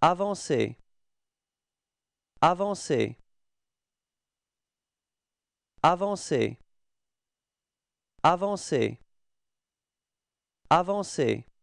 Avancez. Avancer. Avancez. Avancez. Avancez.